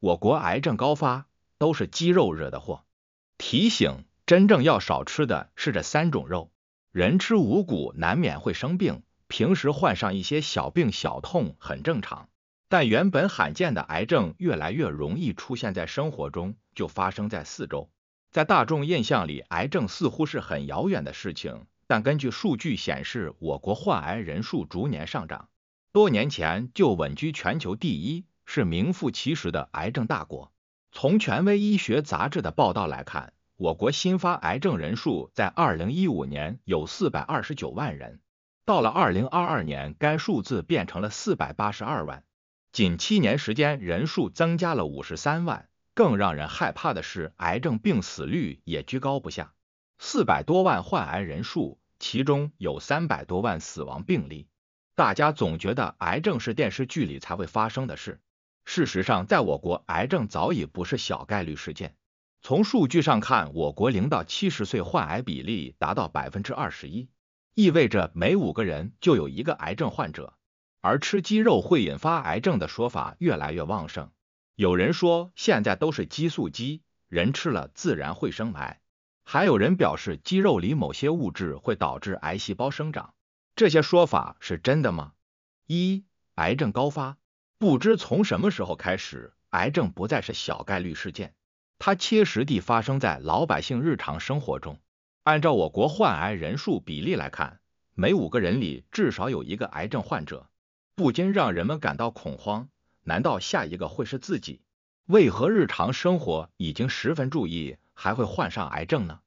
我国癌症高发都是鸡肉惹的祸，提醒真正要少吃的是这三种肉。人吃五谷难免会生病，平时患上一些小病小痛很正常。但原本罕见的癌症越来越容易出现在生活中，就发生在四周。在大众印象里，癌症似乎是很遥远的事情，但根据数据显示，我国患癌人数逐年上涨，多年前就稳居全球第一。是名副其实的癌症大国。从权威医学杂志的报道来看，我国新发癌症人数在二零一五年有四百二十九万人，到了二零二二年，该数字变成了四百八十二万，仅七年时间，人数增加了五十三万。更让人害怕的是，癌症病死率也居高不下。四百多万患癌人数，其中有三百多万死亡病例。大家总觉得癌症是电视剧里才会发生的事。事实上，在我国，癌症早已不是小概率事件。从数据上看，我国零到七十岁患癌比例达到百分之二十一，意味着每五个人就有一个癌症患者。而吃鸡肉会引发癌症的说法越来越旺盛。有人说，现在都是激素鸡，人吃了自然会生癌；还有人表示，鸡肉里某些物质会导致癌细胞生长。这些说法是真的吗？一，癌症高发。不知从什么时候开始，癌症不再是小概率事件，它切实地发生在老百姓日常生活中。按照我国患癌人数比例来看，每五个人里至少有一个癌症患者，不禁让人们感到恐慌。难道下一个会是自己？为何日常生活已经十分注意，还会患上癌症呢？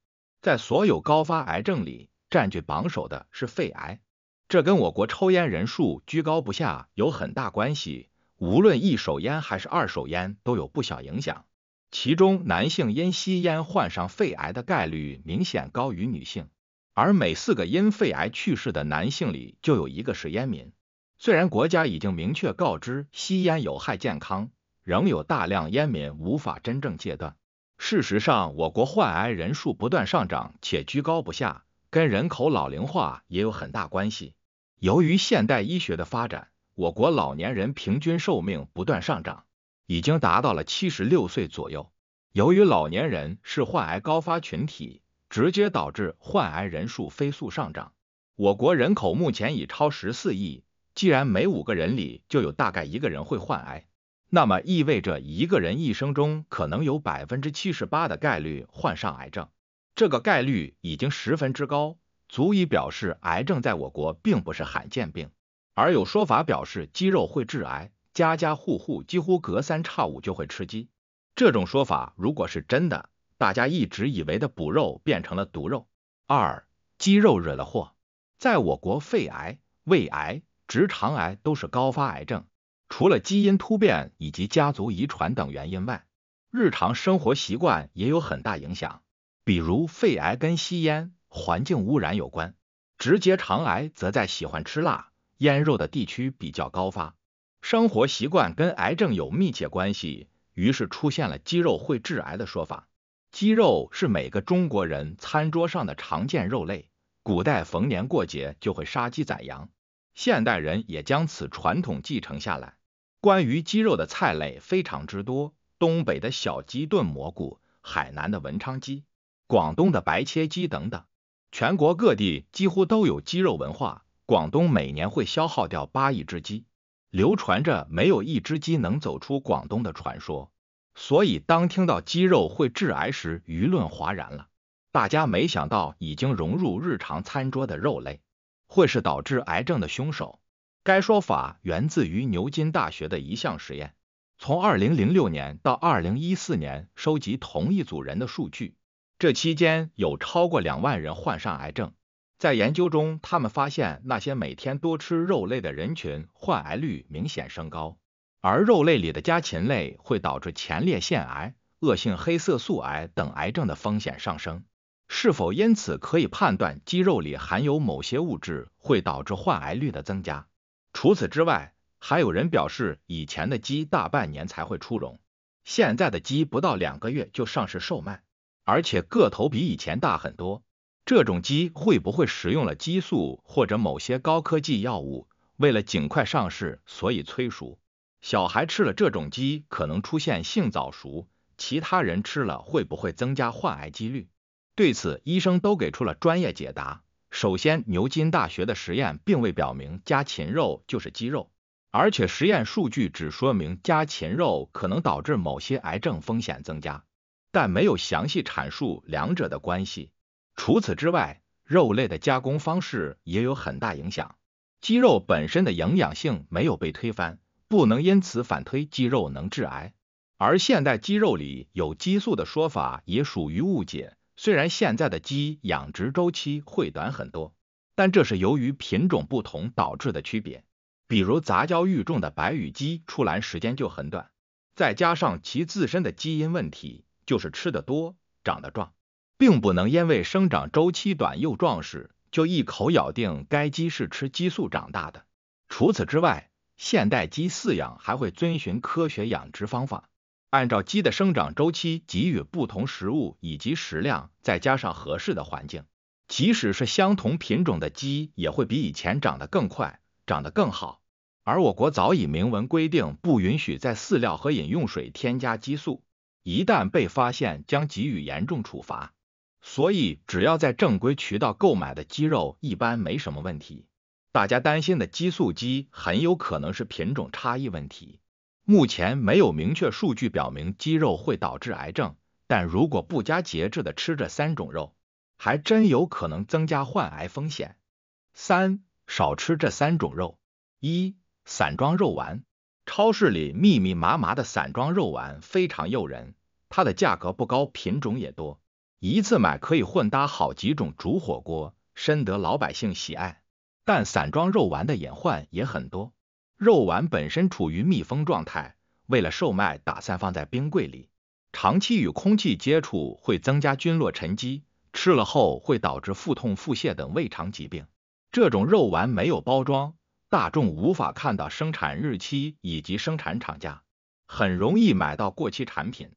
在所有高发癌症里，占据榜首的是肺癌，这跟我国抽烟人数居高不下有很大关系。无论一手烟还是二手烟，都有不小影响。其中，男性因吸烟患上肺癌的概率明显高于女性，而每四个因肺癌去世的男性里，就有一个是烟民。虽然国家已经明确告知吸烟有害健康，仍有大量烟民无法真正戒断。事实上，我国患癌人数不断上涨且居高不下，跟人口老龄化也有很大关系。由于现代医学的发展。我国老年人平均寿命不断上涨，已经达到了七十六岁左右。由于老年人是患癌高发群体，直接导致患癌人数飞速上涨。我国人口目前已超十四亿，既然每五个人里就有大概一个人会患癌，那么意味着一个人一生中可能有百分之七十八的概率患上癌症。这个概率已经十分之高，足以表示癌症在我国并不是罕见病。而有说法表示鸡肉会致癌，家家户户几乎隔三差五就会吃鸡。这种说法如果是真的，大家一直以为的补肉变成了毒肉。二，鸡肉惹了祸。在我国，肺癌、胃癌、直肠癌都是高发癌症。除了基因突变以及家族遗传等原因外，日常生活习惯也有很大影响。比如肺癌跟吸烟、环境污染有关，直结肠癌则在喜欢吃辣。腌肉的地区比较高发，生活习惯跟癌症有密切关系，于是出现了鸡肉会致癌的说法。鸡肉是每个中国人餐桌上的常见肉类，古代逢年过节就会杀鸡宰羊，现代人也将此传统继承下来。关于鸡肉的菜类非常之多，东北的小鸡炖蘑菇，海南的文昌鸡，广东的白切鸡等等，全国各地几乎都有鸡肉文化。广东每年会消耗掉八亿只鸡，流传着没有一只鸡能走出广东的传说。所以，当听到鸡肉会致癌时，舆论哗然了。大家没想到，已经融入日常餐桌的肉类，会是导致癌症的凶手。该说法源自于牛津大学的一项实验，从二零零六年到二零一四年，收集同一组人的数据，这期间有超过两万人患上癌症。在研究中，他们发现那些每天多吃肉类的人群，患癌率明显升高。而肉类里的家禽类会导致前列腺癌、恶性黑色素癌等癌症的风险上升。是否因此可以判断鸡肉里含有某些物质会导致患癌率的增加？除此之外，还有人表示，以前的鸡大半年才会出笼，现在的鸡不到两个月就上市售卖，而且个头比以前大很多。这种鸡会不会使用了激素或者某些高科技药物？为了尽快上市，所以催熟。小孩吃了这种鸡，可能出现性早熟；其他人吃了会不会增加患癌几率？对此，医生都给出了专业解答。首先，牛津大学的实验并未表明家禽肉就是鸡肉，而且实验数据只说明家禽肉可能导致某些癌症风险增加，但没有详细阐述两者的关系。除此之外，肉类的加工方式也有很大影响。鸡肉本身的营养性没有被推翻，不能因此反推鸡肉能致癌。而现代鸡肉里有激素的说法也属于误解。虽然现在的鸡养殖周期会短很多，但这是由于品种不同导致的区别。比如杂交育种的白羽鸡出栏时间就很短，再加上其自身的基因问题，就是吃得多长得壮。并不能因为生长周期短又壮实，就一口咬定该鸡是吃激素长大的。除此之外，现代鸡饲养还会遵循科学养殖方法，按照鸡的生长周期给予不同食物以及食量，再加上合适的环境，即使是相同品种的鸡，也会比以前长得更快，长得更好。而我国早已明文规定，不允许在饲料和饮用水添加激素，一旦被发现，将给予严重处罚。所以，只要在正规渠道购买的鸡肉一般没什么问题。大家担心的激素鸡很有可能是品种差异问题。目前没有明确数据表明鸡肉会导致癌症，但如果不加节制的吃这三种肉，还真有可能增加患癌风险。三，少吃这三种肉。一，散装肉丸，超市里密密麻麻的散装肉丸非常诱人，它的价格不高，品种也多。一次买可以混搭好几种煮火锅，深得老百姓喜爱。但散装肉丸的隐患也很多。肉丸本身处于密封状态，为了售卖，打算放在冰柜里。长期与空气接触，会增加菌落沉积，吃了后会导致腹痛、腹泻等胃肠疾病。这种肉丸没有包装，大众无法看到生产日期以及生产厂家，很容易买到过期产品。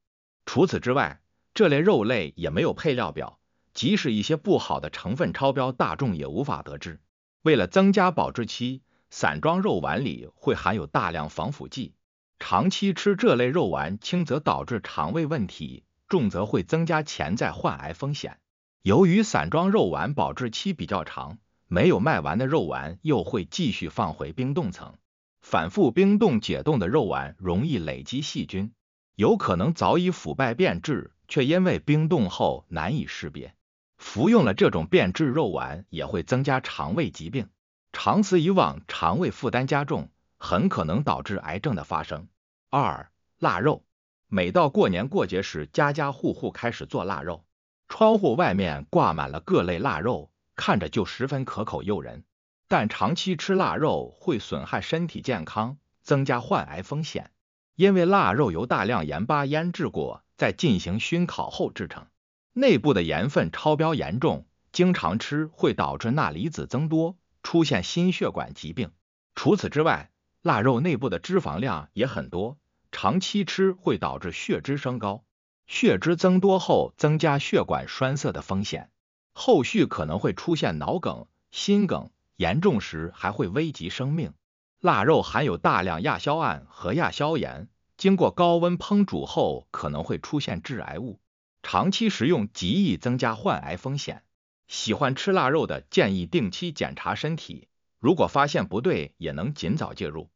除此之外，这类肉类也没有配料表，即使一些不好的成分超标，大众也无法得知。为了增加保质期，散装肉丸里会含有大量防腐剂。长期吃这类肉丸，轻则导致肠胃问题，重则会增加潜在患癌风险。由于散装肉丸保质期比较长，没有卖完的肉丸又会继续放回冰冻层，反复冰冻解冻的肉丸容易累积细菌，有可能早已腐败变质。却因为冰冻后难以识别，服用了这种变质肉丸也会增加肠胃疾病。长此以往，肠胃负担加重，很可能导致癌症的发生。二、腊肉，每到过年过节时，家家户户开始做腊肉，窗户外面挂满了各类腊肉，看着就十分可口诱人。但长期吃腊肉会损害身体健康，增加患癌风险，因为腊肉由大量盐巴腌制过。在进行熏烤后制成，内部的盐分超标严重，经常吃会导致钠离子增多，出现心血管疾病。除此之外，腊肉内部的脂肪量也很多，长期吃会导致血脂升高，血脂增多后增加血管栓塞的风险，后续可能会出现脑梗、心梗，严重时还会危及生命。腊肉含有大量亚硝胺和亚硝盐。经过高温烹煮后，可能会出现致癌物，长期食用极易增加患癌风险。喜欢吃腊肉的建议定期检查身体，如果发现不对，也能尽早介入。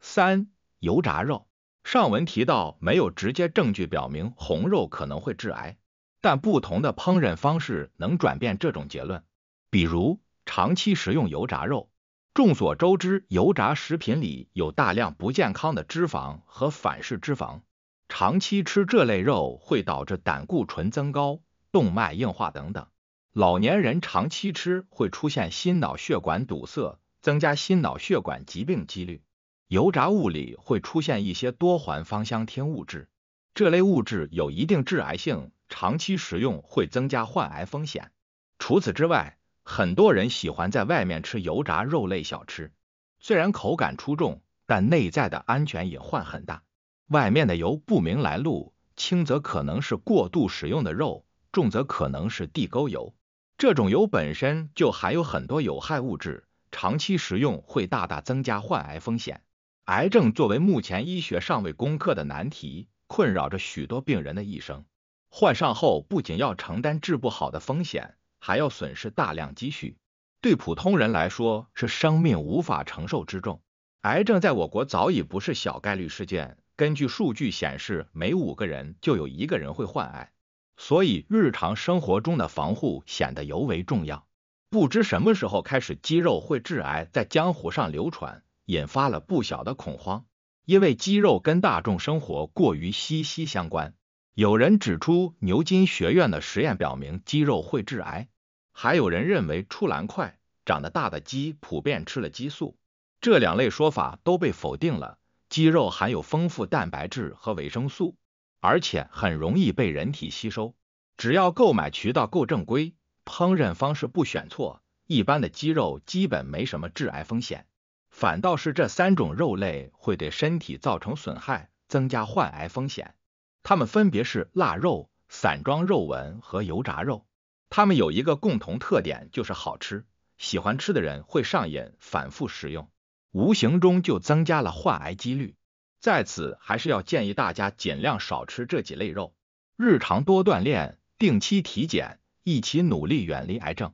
三、油炸肉。上文提到没有直接证据表明红肉可能会致癌，但不同的烹饪方式能转变这种结论。比如，长期食用油炸肉。众所周知，油炸食品里有大量不健康的脂肪和反式脂肪，长期吃这类肉会导致胆固醇增高、动脉硬化等等。老年人长期吃会出现心脑血管堵塞，增加心脑血管疾病几率。油炸物里会出现一些多环芳香烃物质，这类物质有一定致癌性，长期食用会增加患癌风险。除此之外，很多人喜欢在外面吃油炸肉类小吃，虽然口感出众，但内在的安全隐患很大。外面的油不明来路，轻则可能是过度使用的肉，重则可能是地沟油。这种油本身就含有很多有害物质，长期食用会大大增加患癌风险。癌症作为目前医学尚未攻克的难题，困扰着许多病人的一生。患上后不仅要承担治不好的风险。还要损失大量积蓄，对普通人来说是生命无法承受之重。癌症在我国早已不是小概率事件，根据数据显示，每五个人就有一个人会患癌，所以日常生活中的防护显得尤为重要。不知什么时候开始，肌肉会致癌在江湖上流传，引发了不小的恐慌，因为肌肉跟大众生活过于息息相关。有人指出，牛津学院的实验表明鸡肉会致癌，还有人认为出栏快、长得大的鸡普遍吃了激素。这两类说法都被否定了。鸡肉含有丰富蛋白质和维生素，而且很容易被人体吸收。只要购买渠道够正规，烹饪方式不选错，一般的鸡肉基本没什么致癌风险。反倒是这三种肉类会对身体造成损害，增加患癌风险。它们分别是腊肉、散装肉丸和油炸肉。它们有一个共同特点，就是好吃，喜欢吃的人会上瘾，反复食用，无形中就增加了患癌几率。在此，还是要建议大家尽量少吃这几类肉，日常多锻炼，定期体检，一起努力远离癌症。